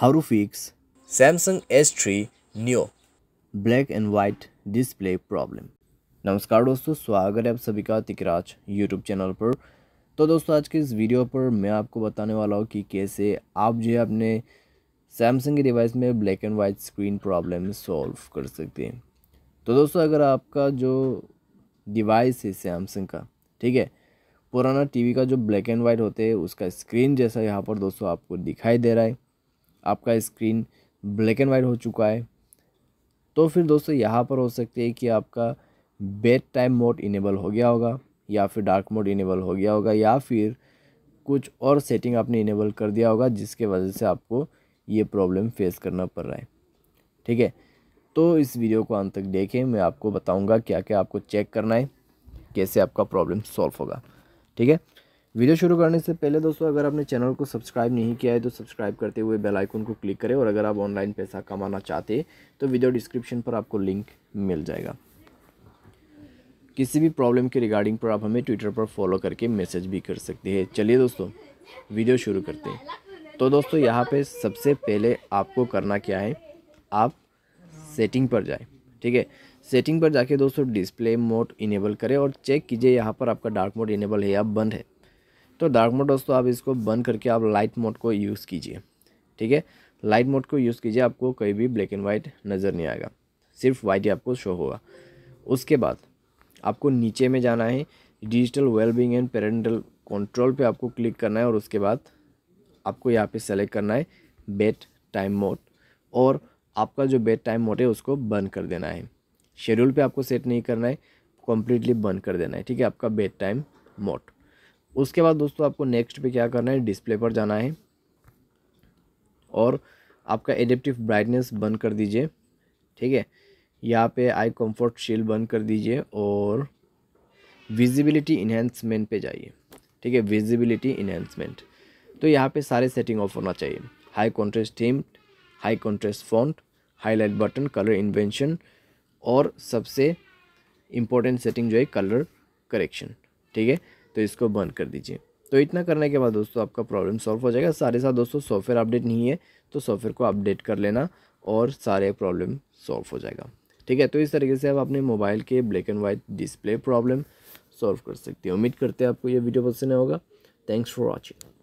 How to fix Samsung S3 Neo black and white display problem नमस्कार दोस्तों स्वागत है आप सभी का तिकराज यूट्यूब चैनल पर तो दोस्तों आज के इस वीडियो पर मैं आपको बताने वाला हूँ कि कैसे आप जो है अपने सैमसंग के डिवाइस में black and white screen problem solve कर सकते हैं तो दोस्तों अगर आपका जो डिवाइस है सैमसंग का ठीक है पुराना टीवी का जो ब्लैक एंड वाइट होते हैं उसका स्क्रीन जैसा यहाँ पर दोस्तों आपको दिखाई दे रहा है आपका स्क्रीन ब्लैक एंड वाइट हो चुका है तो फिर दोस्तों यहाँ पर हो सकती है कि आपका बेड टाइम मोड इनेबल हो गया होगा या फिर डार्क मोड इनेबल हो गया होगा या फिर कुछ और सेटिंग आपने इनेबल कर दिया होगा जिसके वजह से आपको ये प्रॉब्लम फेस करना पड़ रहा है ठीक है तो इस वीडियो को अंत तक देखें मैं आपको बताऊंगा क्या क्या आपको चेक करना है कैसे आपका प्रॉब्लम सॉल्व होगा ठीक है वीडियो शुरू करने से पहले दोस्तों अगर आपने चैनल को सब्सक्राइब नहीं किया है तो सब्सक्राइब करते हुए बेल आइकन को क्लिक करें और अगर आप ऑनलाइन पैसा कमाना चाहते तो वीडियो डिस्क्रिप्शन पर आपको लिंक मिल जाएगा किसी भी प्रॉब्लम के रिगार्डिंग पर आप हमें ट्विटर पर फॉलो करके मैसेज भी कर सकते हैं चलिए दोस्तों वीडियो शुरू करते हैं तो दोस्तों यहाँ पर सबसे पहले आपको करना क्या है आप सेटिंग पर जाए ठीक है सेटिंग पर जाके दोस्तों डिस्प्ले मोड इनेबल करें और चेक कीजिए यहाँ पर आपका डार्क मोड इनेबल है या बंद है तो डार्क मोड दोस्तों आप इसको बंद करके आप लाइट मोड को यूज़ कीजिए ठीक है लाइट मोड को यूज़ कीजिए आपको कहीं भी ब्लैक एंड वाइट नज़र नहीं आएगा सिर्फ वाइट ही आपको शो होगा उसके बाद आपको नीचे में जाना है digital wellbeing and parental control पे आपको क्लिक करना है और उसके बाद आपको यहाँ पे सेलेक्ट करना है बेड टाइम मोड और आपका जो बेड टाइम मोड है उसको बंद कर देना है शेड्यूल पे आपको सेट नहीं करना है कम्प्लीटली बंद कर देना है ठीक है आपका बेड टाइम मोड उसके बाद दोस्तों आपको नेक्स्ट पे क्या करना है डिस्प्ले पर जाना है और आपका एडेप्टिव ब्राइटनेस बंद कर दीजिए ठीक है यहाँ पे आई कंफर्ट शील बंद कर दीजिए और विजिबिलिटी इन्हेंसमेंट पे जाइए ठीक है विजिबिलिटी इन्हेंसमेंट तो यहाँ पे सारे सेटिंग ऑफ होना चाहिए high contrast theme high contrast font highlight button colour inversion और सबसे इम्पोर्टेंट सेटिंग जो है कलर करेक्शन ठीक है तो इसको बंद कर दीजिए तो इतना करने के बाद दोस्तों आपका प्रॉब्लम सॉल्व हो जाएगा सारे साथ दोस्तों सॉफ्टवेयर अपडेट नहीं है तो सॉफ्टवेयर को अपडेट कर लेना और सारे प्रॉब्लम सॉल्व हो जाएगा ठीक है तो इस तरीके से आप अपने मोबाइल के black and white display problem solve कर सकते हैं उम्मीद करते हैं आपको ये वीडियो पसंद होगा थैंक्स फॉर वॉचिंग